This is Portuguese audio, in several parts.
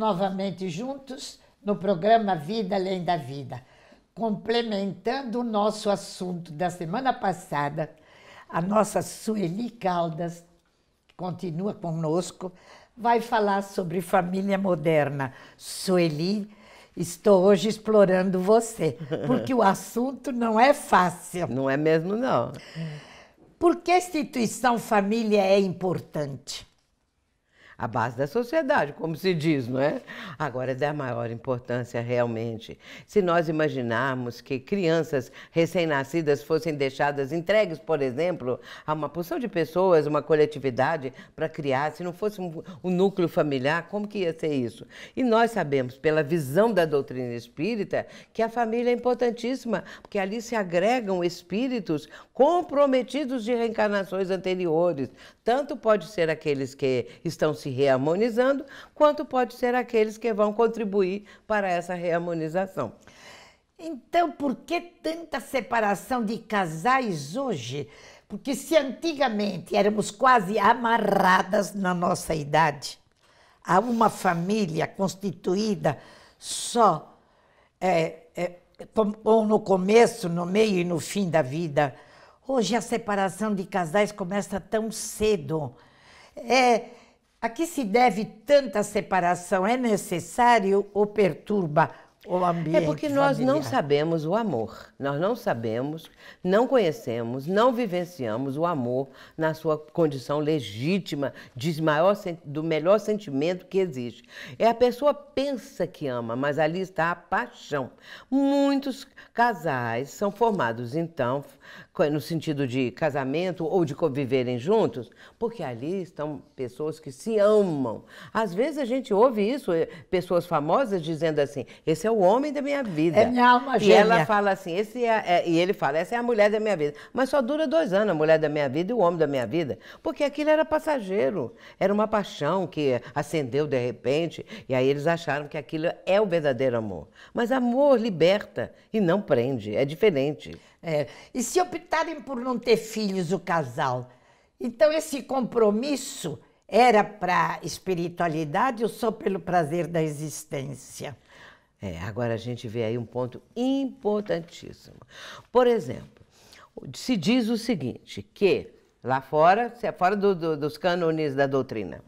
novamente juntos no programa Vida Além da Vida. Complementando o nosso assunto da semana passada, a nossa Sueli Caldas, que continua conosco, vai falar sobre família moderna. Sueli, estou hoje explorando você, porque o assunto não é fácil. Não é mesmo, não. Por que a instituição família é importante? a base da sociedade, como se diz, não é? Agora, é da maior importância realmente. Se nós imaginarmos que crianças recém-nascidas fossem deixadas entregues, por exemplo, a uma porção de pessoas, uma coletividade para criar, se não fosse um, um núcleo familiar, como que ia ser isso? E nós sabemos, pela visão da doutrina espírita, que a família é importantíssima, porque ali se agregam espíritos comprometidos de reencarnações anteriores. Tanto pode ser aqueles que estão se reamonizando reharmonizando, quanto pode ser aqueles que vão contribuir para essa reharmonização. Então, por que tanta separação de casais hoje? Porque se antigamente éramos quase amarradas na nossa idade a uma família constituída só é, é, ou no começo, no meio e no fim da vida, hoje a separação de casais começa tão cedo. É, a que se deve tanta separação? É necessário ou perturba o ambiente? É porque nós familiar? não sabemos o amor. Nós não sabemos, não conhecemos, não vivenciamos o amor na sua condição legítima de maior, do melhor sentimento que existe. É a pessoa pensa que ama, mas ali está a paixão. Muitos casais são formados então no sentido de casamento ou de conviverem juntos, porque ali estão pessoas que se amam. Às vezes a gente ouve isso, eh, pessoas famosas dizendo assim: esse é o homem da minha vida. É minha alma gêmea. E ela fala assim: esse é, é, e ele fala: essa é a mulher da minha vida. Mas só dura dois anos a mulher da minha vida e o homem da minha vida, porque aquilo era passageiro, era uma paixão que acendeu de repente e aí eles acharam que aquilo é o verdadeiro amor. Mas amor liberta e não prende, é diferente. É. E se optarem por não ter filhos, o casal? Então, esse compromisso era para a espiritualidade ou só pelo prazer da existência? É, agora a gente vê aí um ponto importantíssimo. Por exemplo, se diz o seguinte, que lá fora, é fora do, do, dos cânones da doutrina,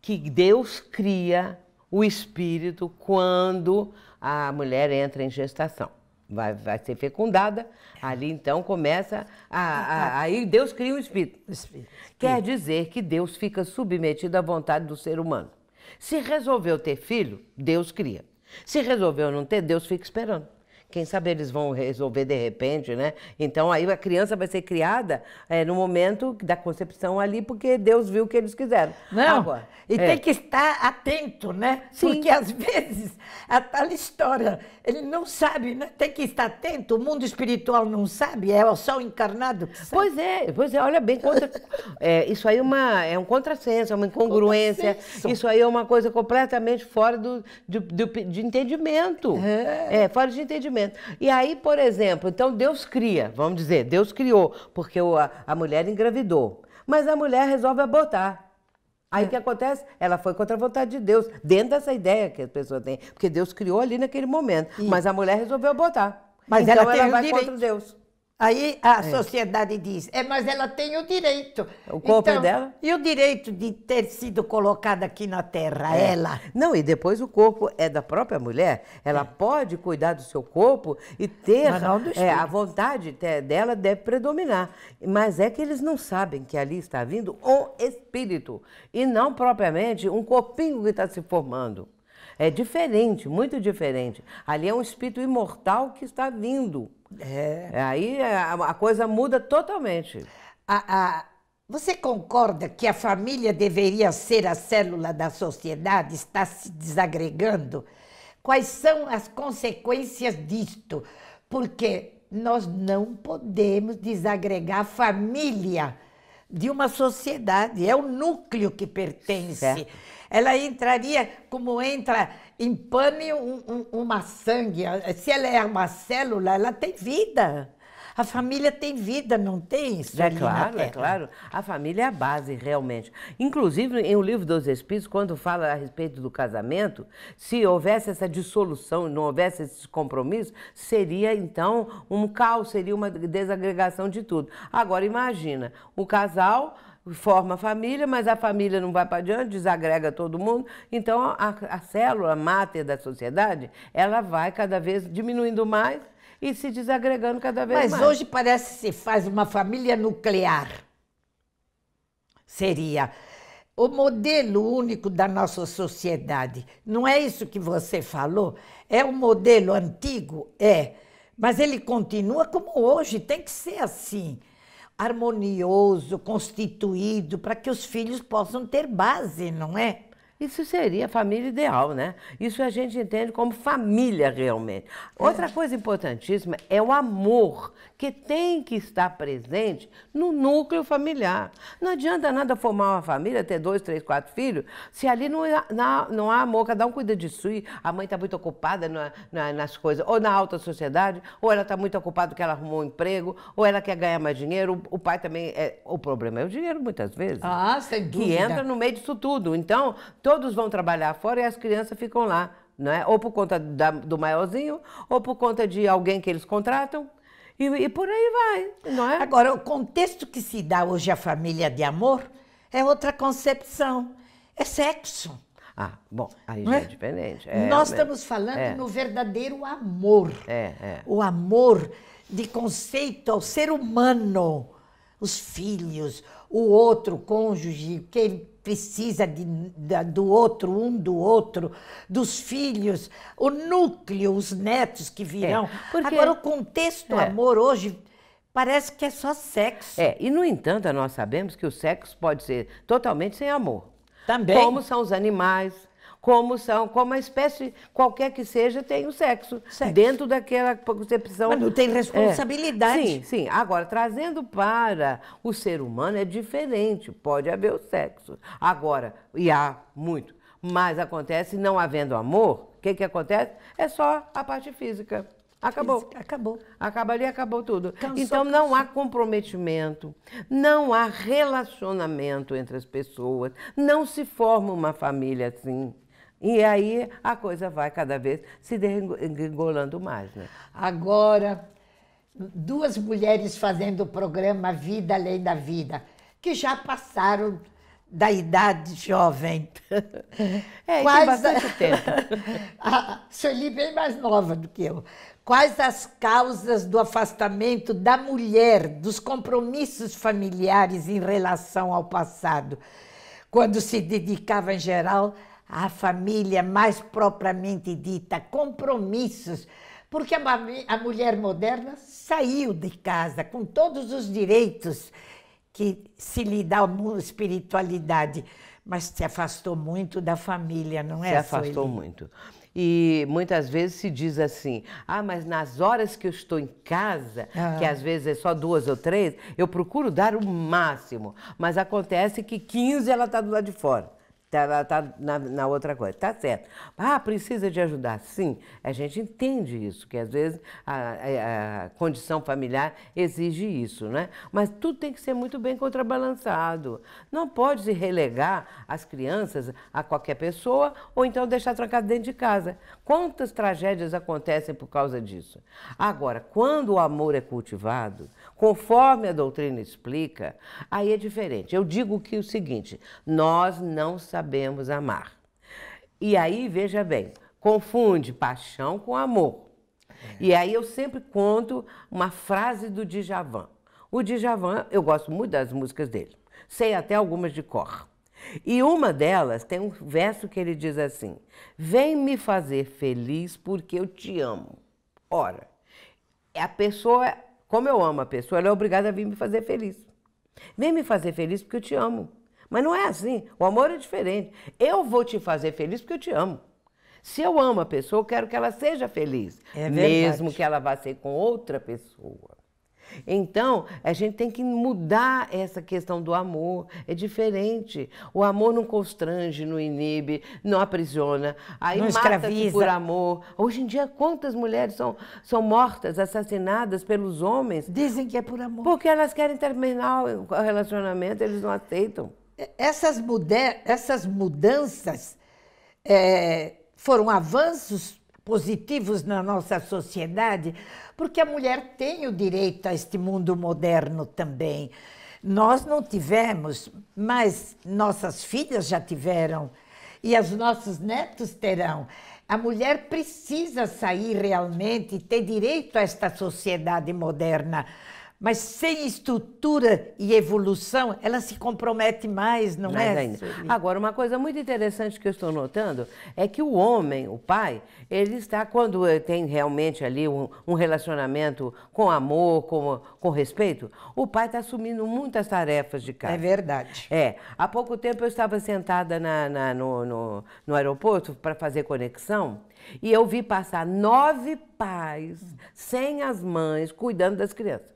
que Deus cria o espírito quando a mulher entra em gestação vai, vai ser fecundada, ali então começa a, ah, tá. a, aí Deus cria um espírito. espírito. Quer dizer que Deus fica submetido à vontade do ser humano. Se resolveu ter filho, Deus cria. Se resolveu não ter, Deus fica esperando. Quem sabe eles vão resolver de repente, né? Então aí a criança vai ser criada é, no momento da concepção ali, porque Deus viu o que eles quiseram. Não. Agora, e é. tem que estar atento, né? Sim. Porque às vezes a tal história, ele não sabe, né? tem que estar atento. O mundo espiritual não sabe, é só o encarnado que sabe. Pois é, pois é, olha bem, contra... é, isso aí é, uma, é um contrassenso, é uma incongruência. Isso aí é uma coisa completamente fora do, do, do de entendimento. é, é fora de entendimento. E aí, por exemplo, então Deus cria, vamos dizer, Deus criou, porque a, a mulher engravidou. Mas a mulher resolve abortar. Aí o é. que acontece? Ela foi contra a vontade de Deus, dentro dessa ideia que a pessoa tem, Porque Deus criou ali naquele momento. E... Mas a mulher resolveu abortar. Mas então ela, ela vai contra Deus. Aí a é. sociedade diz, é, mas ela tem o direito. O corpo então, é dela? E o direito de ter sido colocada aqui na terra, é. ela? Não, e depois o corpo é da própria mulher. Ela é. pode cuidar do seu corpo e ter é, a vontade dela deve predominar. Mas é que eles não sabem que ali está vindo o espírito e não propriamente um corpinho que está se formando. É diferente, muito diferente. Ali é um espírito imortal que está vindo. É. é aí a, a coisa muda totalmente. A, a, você concorda que a família deveria ser a célula da sociedade, está se desagregando? Quais são as consequências disto? Porque nós não podemos desagregar a família de uma sociedade, é o núcleo que pertence. Certo ela entraria como entra em pane um, um, uma sangue. Se ela é uma célula, ela tem vida. A família tem vida, não tem isso? É claro, é claro. A família é a base, realmente. Inclusive, em O Livro dos Espíritos, quando fala a respeito do casamento, se houvesse essa dissolução, não houvesse esse compromisso, seria então um caos, seria uma desagregação de tudo. Agora, imagina, o casal forma a família, mas a família não vai para adiante, desagrega todo mundo. Então, a, a célula máter da sociedade, ela vai cada vez diminuindo mais e se desagregando cada vez mas mais. Mas hoje parece que se faz uma família nuclear. Seria o modelo único da nossa sociedade. Não é isso que você falou? É um modelo antigo? É. Mas ele continua como hoje, tem que ser assim harmonioso, constituído, para que os filhos possam ter base, não é? Isso seria a família ideal, né? Isso a gente entende como família realmente. Outra é. coisa importantíssima é o amor que tem que estar presente no núcleo familiar. Não adianta nada formar uma família, ter dois, três, quatro filhos, se ali não há, não, não há amor, cada um cuida de si, a mãe está muito ocupada na, na, nas coisas, ou na alta sociedade, ou ela está muito ocupada porque ela arrumou um emprego, ou ela quer ganhar mais dinheiro, o, o pai também. É, o problema é o dinheiro, muitas vezes. Ah, sem dúvida. Que entra no meio disso tudo. Então, todos vão trabalhar fora e as crianças ficam lá. é? Ou por conta da, do maiorzinho, ou por conta de alguém que eles contratam. E, e por aí vai, não é? Agora, o contexto que se dá hoje à família de amor é outra concepção. É sexo. Ah, bom, aí já é? é, diferente. É, Nós né? estamos falando é. no verdadeiro amor. É, é. O amor de conceito ao ser humano, os filhos, o outro cônjuge, que ele precisa de, do outro, um do outro, dos filhos, o núcleo, os netos que é, virão. É, porque... Agora, o contexto é. amor hoje parece que é só sexo. É, e no entanto, nós sabemos que o sexo pode ser totalmente sem amor. Também. Como são os animais, como são, como a espécie, qualquer que seja, tem o sexo, sexo. dentro daquela concepção. Mas não tem responsabilidade. É. Sim, sim. Agora, trazendo para o ser humano é diferente, pode haver o sexo. Agora, e há muito, mas acontece não havendo amor, o que, que acontece? É só a parte física. Acabou. Acabou. Acaba ali, acabou tudo. Cansou, então não cansou. há comprometimento, não há relacionamento entre as pessoas, não se forma uma família assim. E aí a coisa vai cada vez se degolando mais, né? Agora, duas mulheres fazendo o programa Vida Além da Vida, que já passaram da idade jovem. É, Quais... tem bastante tempo. a Sueli é bem mais nova do que eu. Quais as causas do afastamento da mulher, dos compromissos familiares em relação ao passado, quando se dedicava, em geral, a família mais propriamente dita, compromissos, porque a, a mulher moderna saiu de casa com todos os direitos que se lhe dá a espiritualidade, mas se afastou muito da família, não é? Se afastou Sueli? muito. E muitas vezes se diz assim: ah, mas nas horas que eu estou em casa, ah. que às vezes é só duas ou três, eu procuro dar o máximo. Mas acontece que 15 ela está do lado de fora. Tá, tá, tá na, na, outra coisa. Tá certo. Ah, precisa de ajudar. Sim, a gente entende isso, que às vezes a, a, a condição familiar exige isso, né? Mas tudo tem que ser muito bem contrabalançado. Não pode se relegar as crianças a qualquer pessoa ou então deixar trancado dentro de casa. Quantas tragédias acontecem por causa disso? Agora, quando o amor é cultivado, conforme a doutrina explica, aí é diferente. Eu digo que é o seguinte: nós não sabemos sabemos amar. E aí, veja bem, confunde paixão com amor. É. E aí eu sempre conto uma frase do Djavan. O Djavan, eu gosto muito das músicas dele. Sei até algumas de cor. E uma delas tem um verso que ele diz assim: Vem me fazer feliz porque eu te amo. Ora, a pessoa, como eu amo a pessoa, ela é obrigada a vir me fazer feliz. Vem me fazer feliz porque eu te amo. Mas não é assim. O amor é diferente. Eu vou te fazer feliz porque eu te amo. Se eu amo a pessoa, eu quero que ela seja feliz. É mesmo que ela vá ser com outra pessoa. Então, a gente tem que mudar essa questão do amor. É diferente. O amor não constrange, não inibe, não aprisiona. Aí mata-se por amor. Hoje em dia, quantas mulheres são, são mortas, assassinadas pelos homens? Dizem que é por amor. Porque elas querem terminar o relacionamento, eles não aceitam essas, essas mudanças é, foram avanços positivos na nossa sociedade, porque a mulher tem o direito a este mundo moderno também. Nós não tivemos, mas nossas filhas já tiveram e os nossos netos terão. A mulher precisa sair realmente e ter direito a esta sociedade moderna mas sem estrutura e evolução, ela se compromete mais, não mais é? Ainda. Agora, uma coisa muito interessante que eu estou notando é que o homem, o pai, ele está, quando tem realmente ali um, um relacionamento com amor, com, com respeito, o pai está assumindo muitas tarefas de casa. É verdade. É. Há pouco tempo eu estava sentada na, na, no, no, no aeroporto para fazer conexão. E eu vi passar nove pais sem as mães cuidando das crianças.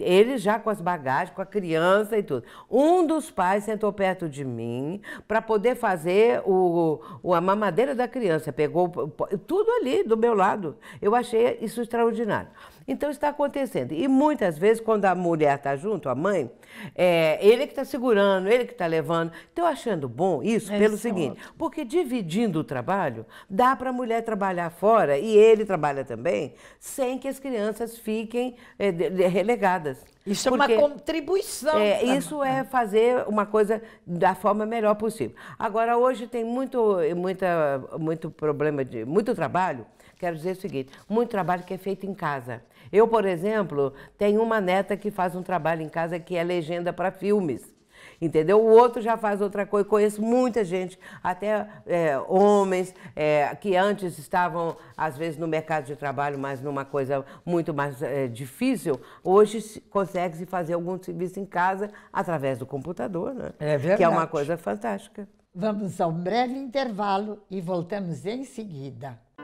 Ele já com as bagagens, com a criança e tudo. Um dos pais sentou perto de mim para poder fazer o, o, a mamadeira da criança. Pegou tudo ali do meu lado. Eu achei isso extraordinário. Então está acontecendo. E muitas vezes, quando a mulher está junto, a mãe, é ele que está segurando, ele que está levando. Estou achando bom isso é, pelo é seguinte: porque dividindo o trabalho, dá para a mulher trabalhar fora e ele trabalha também, sem que as crianças fiquem é, relegadas. Isso porque, é uma contribuição. É, isso é fazer uma coisa da forma melhor possível. Agora, hoje tem muito, muita, muito problema de muito trabalho. Quero dizer o seguinte: muito trabalho que é feito em casa. Eu, por exemplo, tenho uma neta que faz um trabalho em casa que é legenda para filmes. Entendeu? O outro já faz outra coisa. Conheço muita gente, até é, homens é, que antes estavam, às vezes, no mercado de trabalho, mas numa coisa muito mais é, difícil. Hoje consegue-se fazer algum serviço em casa através do computador, né? É verdade. Que é uma coisa fantástica. Vamos a um breve intervalo e voltamos em seguida.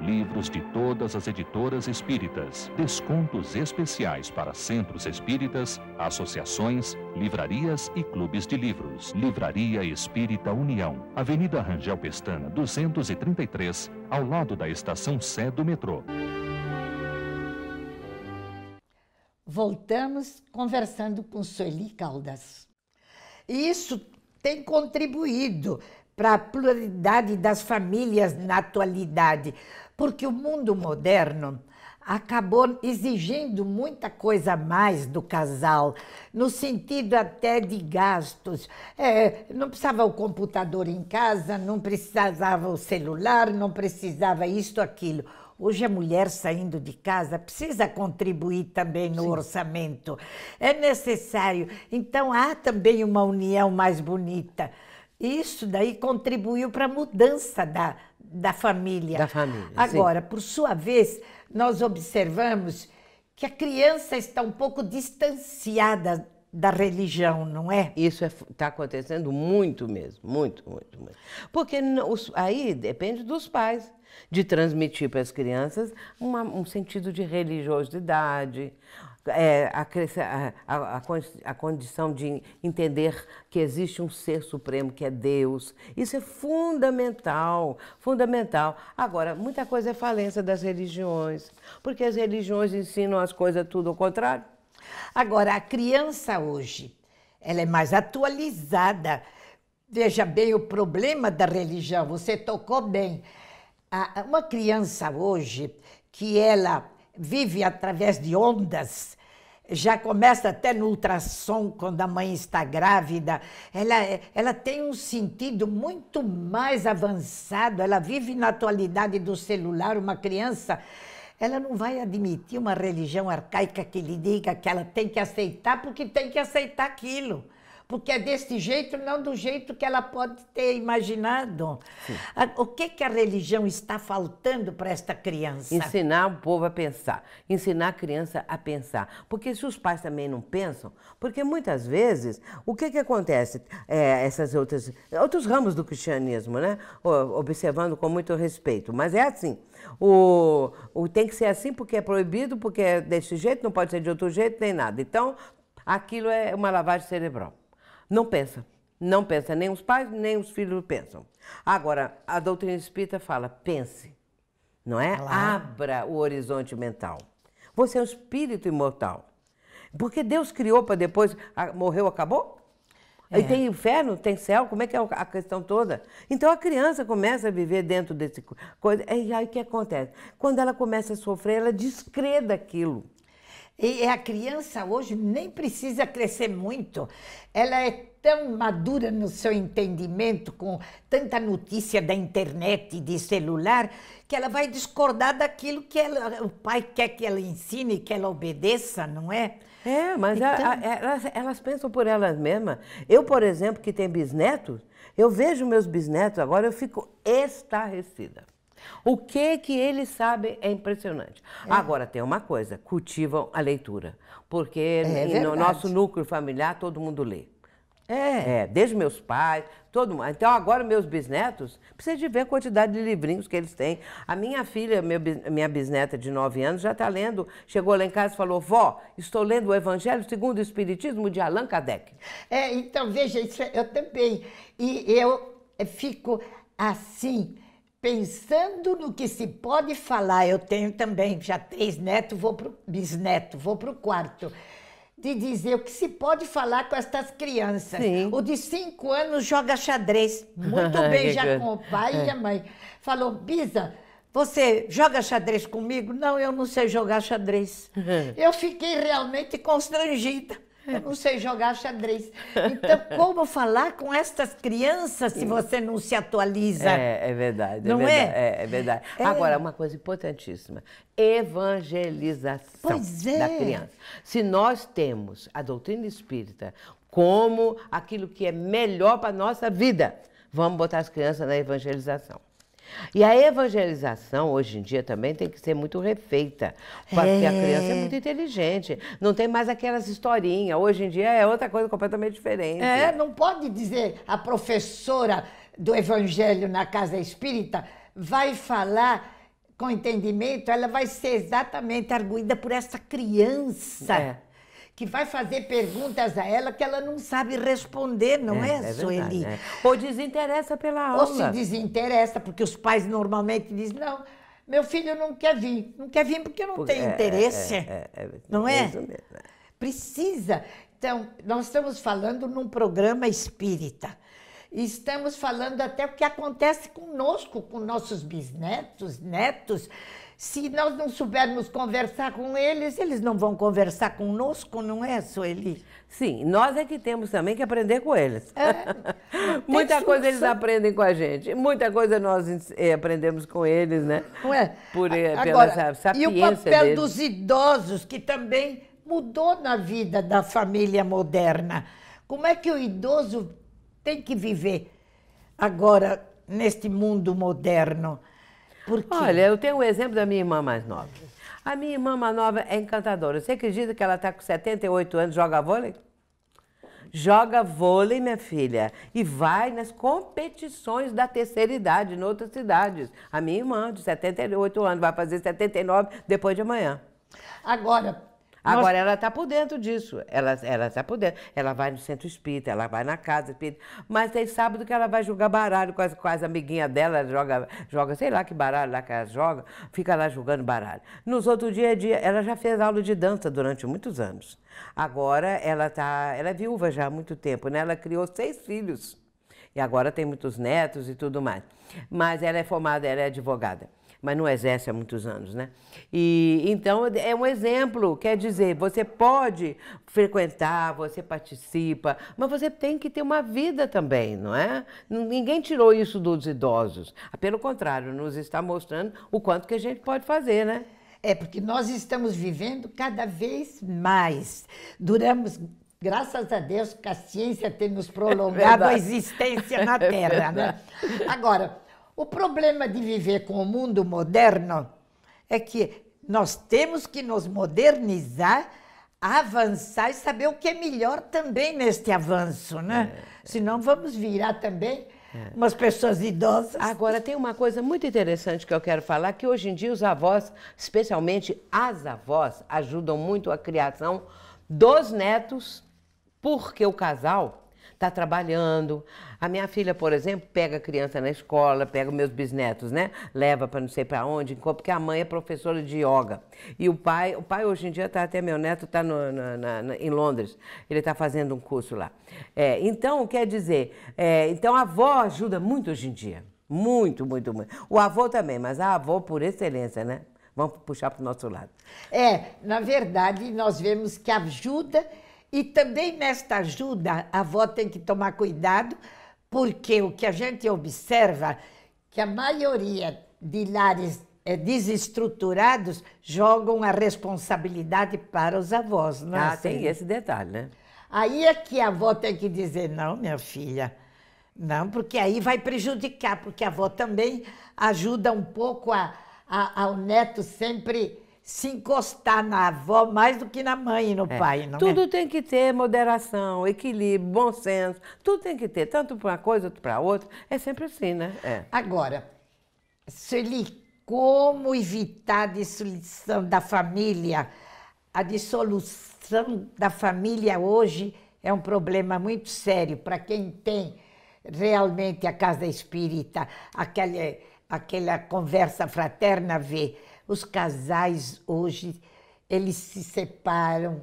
livros de todas as editoras espíritas, descontos especiais para centros espíritas, associações, livrarias e clubes de livros. Livraria Espírita União, Avenida Rangel Pestana, 233, ao lado da estação Sé do metrô. Voltamos conversando com Sueli Caldas. Isso tem contribuído para a pluralidade das famílias na atualidade, porque o mundo moderno acabou exigindo muita coisa a mais do casal, no sentido até de gastos. É, não precisava o computador em casa, não precisava o celular, não precisava isto, aquilo. Hoje a mulher saindo de casa precisa contribuir também no Sim. orçamento. É necessário. Então há também uma união mais bonita. Isso daí contribuiu para a mudança da, da família. Da família. Agora, sim. por sua vez, nós observamos que a criança está um pouco distanciada da religião, não é? Isso está é, tá acontecendo muito mesmo, muito, muito, muito. Porque os, aí depende dos pais de transmitir para as crianças uma, um sentido de religiosidade, é, a, a, a, condição de entender que existe um ser supremo que é Deus. Isso é fundamental, fundamental. Agora, muita coisa é falência das religiões, porque as religiões ensinam as coisas tudo ao contrário. Agora, a criança hoje, ela é mais atualizada. Veja bem o problema da religião, você tocou bem. Uma criança hoje que ela vive através de ondas, já começa até no ultrassom quando a mãe está grávida. Ela, ela tem um sentido muito mais avançado, ela vive na atualidade do celular, uma criança. Ela não vai admitir uma religião arcaica que lhe diga que ela tem que aceitar porque tem que aceitar aquilo porque é deste jeito, não do jeito que ela pode ter imaginado. O que, que a religião está faltando para esta criança? Ensinar o povo a pensar, ensinar a criança a pensar. Porque se os pais também não pensam, porque muitas vezes, o que, que acontece? É, essas outras, outros ramos do cristianismo, né? Observando com muito respeito, mas é assim. O, o tem que ser assim porque é proibido, porque é desse jeito, não pode ser de outro jeito, nem nada. Então, aquilo é uma lavagem cerebral. Não pensa. Não pensa. Nem os pais, nem os filhos pensam. Agora, a doutrina espírita fala: pense, não é? Claro. Abra o horizonte mental. Você é um espírito imortal. Porque Deus criou para depois. Morreu, acabou? É. E tem inferno, tem céu, como é que é a questão toda? Então a criança começa a viver dentro desse coisa. E aí o que acontece? Quando ela começa a sofrer, ela descreve daquilo. E a criança hoje nem precisa crescer muito. Ela é tão madura no seu entendimento, com tanta notícia da internet e de celular, que ela vai discordar daquilo que ela, o pai quer que ela ensine, que ela obedeça, não é? É, mas então... a, a, é, elas, elas pensam por elas mesmas. Eu, por exemplo, que tenho bisnetos, eu vejo meus bisnetos agora, eu fico estarrecida. O que que eles sabem é impressionante. É. Agora, tem uma coisa, cultivam a leitura. Porque é no nosso núcleo familiar, todo mundo lê. É. é. desde meus pais, todo mundo. Então, agora, meus bisnetos, precisa de ver a quantidade de livrinhos que eles têm. A minha filha, minha bisneta de 9 anos, já está lendo. Chegou lá em casa e falou: Vó, estou lendo o Evangelho segundo o Espiritismo de Allan Kardec. É, então, veja, isso é, eu também. E eu fico assim pensando no que se pode falar, eu tenho também já três netos, vou pro bisneto, vou para o quarto. De dizer o que se pode falar com estas crianças. Sim. O de cinco anos joga xadrez. Muito bem, já com o pai e a é. mãe. Falou, Bisa, você joga xadrez comigo? Não, eu não sei jogar xadrez. eu fiquei realmente constrangida. Eu é, não sei jogar xadrez. Então, como falar com estas crianças se você não se atualiza? É, é verdade. É não é? é? É, é verdade. É. Agora, uma coisa importantíssima: evangelização da criança. Se nós temos a doutrina espírita como aquilo que é melhor para a nossa vida, vamos botar as crianças na evangelização. E a evangelização, hoje em dia, também tem que ser muito refeita. Porque é. a criança é muito inteligente. Não tem mais aquelas historinhas. Hoje em dia é outra coisa completamente diferente. É, não pode dizer a professora do evangelho na casa espírita vai falar com entendimento, ela vai ser exatamente arguída por essa criança. É que vai fazer perguntas a ela que ela não sabe responder, não é, é, é verdade, Sueli? É. Ou desinteressa pela aula. Ou se desinteressa, porque os pais normalmente dizem, não, meu filho não quer vir. Não quer vir porque não porque, tem é, é, interesse. não é? Precisa. Então, nós estamos falando num programa espírita estamos falando até o que acontece conosco, com nossos bisnetos, netos, se nós não soubermos conversar com eles, eles não vão conversar conosco, não é, Sueli? Sim, nós é que temos também que aprender com eles. É, muita coisa eles aprendem com a gente, muita coisa nós eh, aprendemos com eles, né? Ué, Por, eh, Agora, pela sapiência E o papel deles. dos idosos, que também mudou na vida da família moderna. Como é que o idoso tem que viver agora neste mundo moderno? Por quê? Olha, eu tenho o um exemplo da minha irmã mais nova. A minha irmã mais nova é encantadora. Você acredita que ela está com 78 anos, joga vôlei? Joga vôlei, minha filha, e vai nas competições da terceira idade, em outras cidades. A minha irmã, de 78 anos, vai fazer 79 depois de amanhã. Agora, Agora, ela está por dentro disso. Ela está por dentro. Ela vai no centro espírita, ela vai na casa espírita. Mas tem sábado que ela vai jogar baralho com as, com as amiguinhas dela, ela joga, joga, sei lá que baralho lá que ela joga, fica lá jogando baralho. Nos outros dias, é dia, ela já fez aula de dança durante muitos anos. Agora, ela, tá, ela é viúva já há muito tempo, né? Ela criou seis filhos. E agora tem muitos netos e tudo mais. Mas ela é formada, ela é advogada mas não exerce há muitos anos, né? E então é um exemplo, quer dizer, você pode frequentar, você participa, mas você tem que ter uma vida também, não é? Ninguém tirou isso dos idosos. Ah, pelo contrário, nos está mostrando o quanto que a gente pode fazer, né? É porque nós estamos vivendo cada vez mais. Duramos graças a Deus que a ciência tem nos prolongado é a existência na Terra. Né? É né? Agora, o problema de viver com o mundo moderno é que nós temos que nos modernizar, avançar e saber o que é melhor também neste avanço, né? É. Senão vamos virar também é. umas pessoas idosas. Agora, tem uma coisa muito interessante que eu quero falar, que hoje em dia os avós, especialmente as avós, ajudam muito a criação dos netos, porque o casal está trabalhando. A minha filha, por exemplo, pega a criança na escola, pega meus bisnetos, né? Leva para não sei para onde, porque a mãe é professora de yoga. E o pai, o pai hoje em dia está até meu neto está em Londres, ele está fazendo um curso lá. É, então, quer dizer, é, então a avó ajuda muito hoje em dia. Muito, muito, muito. O avô também, mas a avó por excelência, né? Vamos puxar para o nosso lado. É, na verdade, nós vemos que ajuda e também nesta ajuda, a avó tem que tomar cuidado, porque o que a gente observa que a maioria de lares eh, desestruturados jogam a responsabilidade para os avós, não é? Ah, assim? tem esse detalhe, né? Aí é que a avó tem que dizer: não, minha filha, não, porque aí vai prejudicar, porque a avó também ajuda um pouco a, a, ao neto sempre se encostar na avó mais do que na mãe e no é. pai, não é? Tudo é? tem que ter moderação, equilíbrio, bom senso. Tudo tem que ter, tanto para uma coisa quanto para outra. É sempre assim, né? É. Agora, Sueli, como evitar a dissolução da família? A dissolução da família hoje é um problema muito sério para quem tem realmente a casa espírita, aquela, aquela conversa fraterna, ver os casais hoje, eles se separam,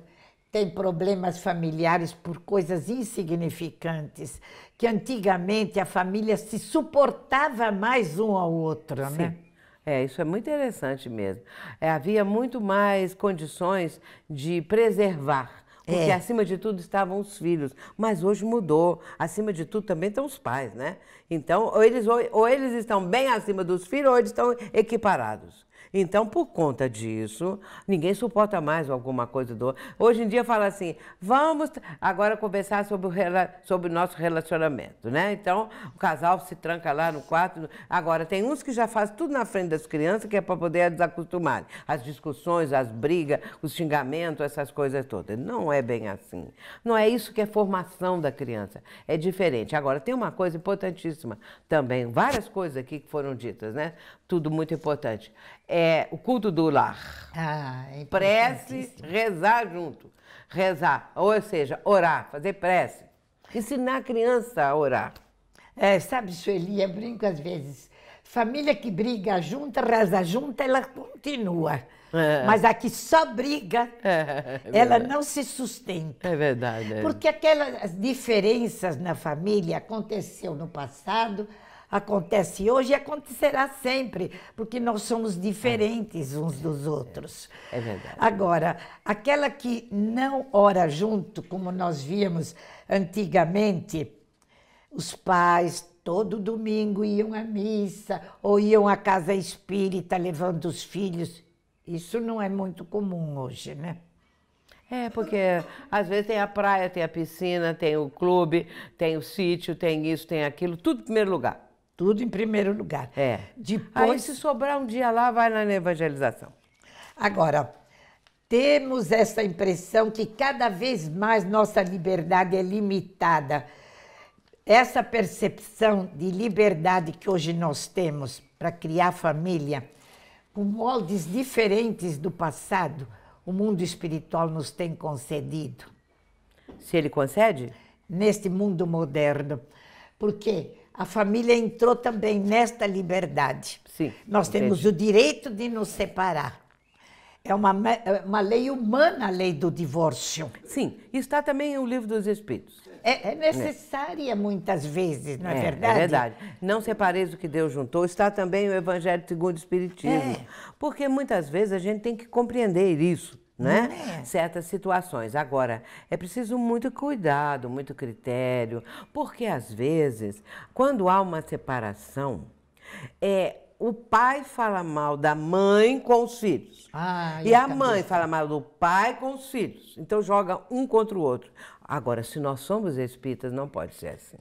têm problemas familiares por coisas insignificantes, que antigamente a família se suportava mais um ao outro, né? Sim. né? É, isso é muito interessante mesmo. É, havia muito mais condições de preservar porque é. acima de tudo estavam os filhos. Mas hoje mudou. Acima de tudo também estão os pais, né? Então, ou eles, ou, ou eles estão bem acima dos filhos, ou eles estão equiparados. Então, por conta disso, ninguém suporta mais alguma coisa do Hoje em dia fala assim, vamos agora conversar sobre o, sobre nosso relacionamento, né? Então, o casal se tranca lá no quarto. Agora, tem uns que já fazem tudo na frente das crianças, que é para poder desacostumar. As discussões, as brigas, os xingamentos, essas coisas todas. Não é bem assim. Não é isso que é formação da criança. É diferente. Agora, tem uma coisa importantíssima também, várias coisas aqui que foram ditas, né? Tudo muito importante. É é o culto do lar. Ah, é prece, rezar junto. Rezar, ou seja, orar, fazer prece. Ensinar a criança a orar. É, sabe, Sueli, eu brinco às vezes. Família que briga junta, reza junta, ela continua. É. Mas a que só briga, é, é ela não se sustenta. É verdade. É. Porque aquelas diferenças na família aconteceu no passado, acontece hoje e acontecerá sempre, porque nós somos diferentes é. uns dos é. outros. É verdade. Agora, aquela que não ora junto, como nós víamos antigamente, os pais todo domingo iam à missa ou iam à casa espírita levando os filhos. Isso não é muito comum hoje, né? É, porque às vezes tem a praia, tem a piscina, tem o clube, tem o sítio, tem isso, tem aquilo, tudo em primeiro lugar. Tudo em primeiro lugar. É. Depois. Aí, se sobrar um dia lá, vai na evangelização. Agora, temos essa impressão que cada vez mais nossa liberdade é limitada. Essa percepção de liberdade que hoje nós temos para criar família, com moldes diferentes do passado, o mundo espiritual nos tem concedido. Se ele concede? Neste mundo moderno. Por Porque a família entrou também nesta liberdade. Sim, Nós entendi. temos o direito de nos separar. É uma, é uma lei humana a lei do divórcio. Sim, está também o livro dos Espíritos. É, é necessária é. muitas vezes, não é, é, é verdade? É verdade. Não separeis o que Deus juntou. Está também o Evangelho segundo o Espiritismo. É. Porque muitas vezes a gente tem que compreender isso né? É? Certas situações. Agora, é preciso muito cuidado, muito critério, porque às vezes, quando há uma separação, é o pai fala mal da mãe com os filhos. e a cabeça. mãe fala mal do pai com os filhos. Então joga um contra o outro. Agora, se nós somos espíritas, não pode ser assim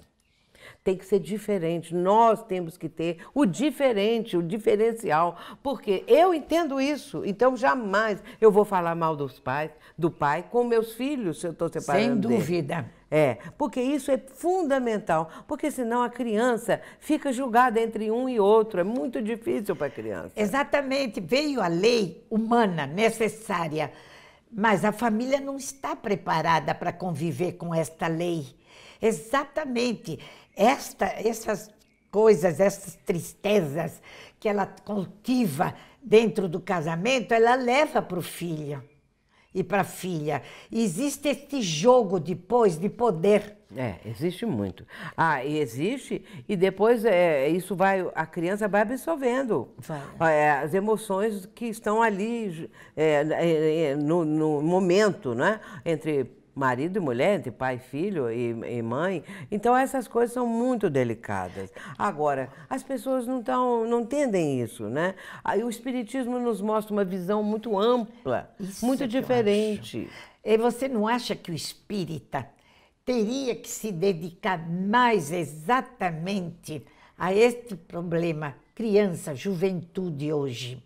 tem que ser diferente. Nós temos que ter o diferente, o diferencial. Porque eu entendo isso, então jamais eu vou falar mal dos pais, do pai com meus filhos se eu estou separando. Sem dúvida. Dele. É, porque isso é fundamental, porque senão a criança fica julgada entre um e outro, é muito difícil para a criança. Exatamente, veio a lei humana necessária, mas a família não está preparada para conviver com esta lei. Exatamente. Esta, essas coisas, essas tristezas que ela cultiva dentro do casamento, ela leva para o filho e para a filha. E existe este jogo depois de poder. É, existe muito. Ah, existe, e depois é, isso vai, a criança vai absorvendo vai. É, as emoções que estão ali é, é, é no, no momento, né? Entre marido e mulher, entre pai, filho e, e mãe. Então essas coisas são muito delicadas. Agora, as pessoas não, tão, não entendem isso, né? Aí o Espiritismo nos mostra uma visão muito ampla, isso muito é diferente. E você não acha que o espírita teria que se dedicar mais exatamente a este problema criança, juventude hoje?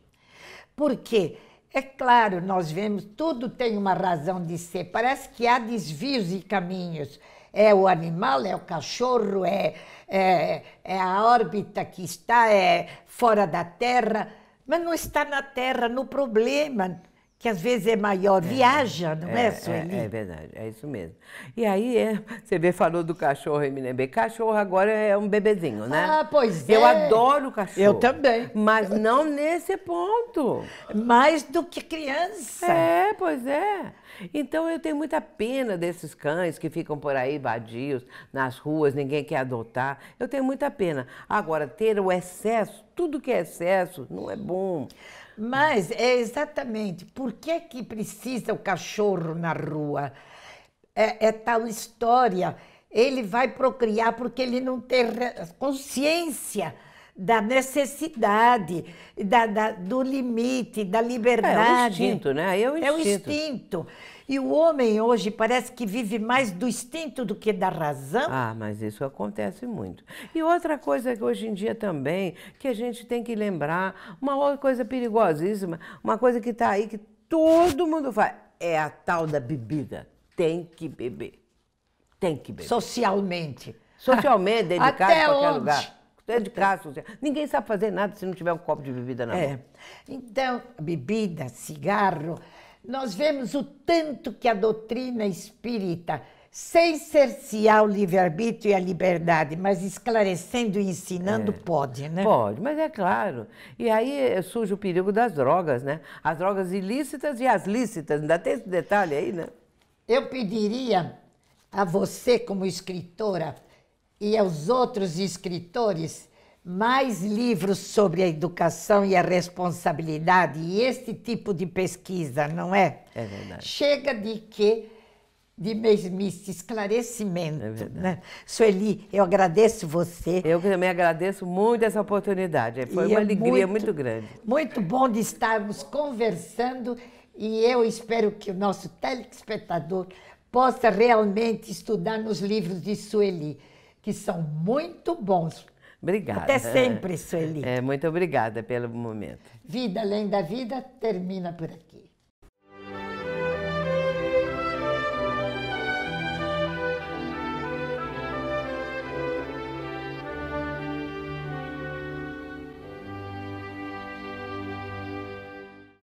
Porque quê? É claro, nós vemos, tudo tem uma razão de ser. Parece que há desvios e caminhos. É o animal, é o cachorro, é, é, é a órbita que está é fora da Terra, mas não está na Terra, no problema que às vezes é maior, é, viaja, não é, é Sueli? É, é verdade, é isso mesmo. E aí, é, você vê, falou do cachorro, eu me lembrei. Cachorro agora é um bebezinho, né? Ah, pois é. Eu adoro cachorro. Eu também. Mas não nesse ponto. Mais do que criança. É, pois é. Então eu tenho muita pena desses cães que ficam por aí vadios, nas ruas, ninguém quer adotar. Eu tenho muita pena. Agora, ter o excesso, tudo que é excesso, não é bom. Mas é exatamente por que, é que precisa o cachorro na rua? É, é tal história. Ele vai procriar porque ele não tem consciência da necessidade, da, da, do limite, da é, é liberdade. É, o instinto, né? É o é instinto. É o instinto. E o homem hoje parece que vive mais do instinto do que da razão. Ah, mas isso acontece muito. E outra coisa que hoje em dia também, que a gente tem que lembrar, uma outra coisa perigosíssima, uma coisa que está aí que todo mundo faz, é a tal da bebida. Tem que beber. Tem que beber. Socialmente. Socialmente, dedicado a qualquer onde? lugar é de casa, então. ninguém sabe fazer nada se não tiver um copo de bebida na é. mão. Então, bebida, cigarro, nós vemos o tanto que a doutrina espírita, sem cercear o livre-arbítrio e a liberdade, mas esclarecendo e ensinando, é. pode, né? Pode, mas é claro. E aí eh, surge o perigo das drogas, né? As drogas ilícitas e as lícitas, ainda tem esse detalhe aí, né? Eu pediria a você, como escritora, e aos outros escritores mais livros sobre a educação e a responsabilidade e este tipo de pesquisa, não é? É verdade. Chega de que de mesmice, é esclarecimento. É né? Sueli, eu agradeço você. Eu também agradeço muito essa oportunidade. Foi e uma é alegria muito, muito grande. Muito bom de estarmos conversando e eu espero que o nosso telespectador possa realmente estudar nos livros de Sueli que são muito bons. Obrigada. Até sempre, Sueli. É, muito obrigada pelo momento. Vida além da vida termina por aqui.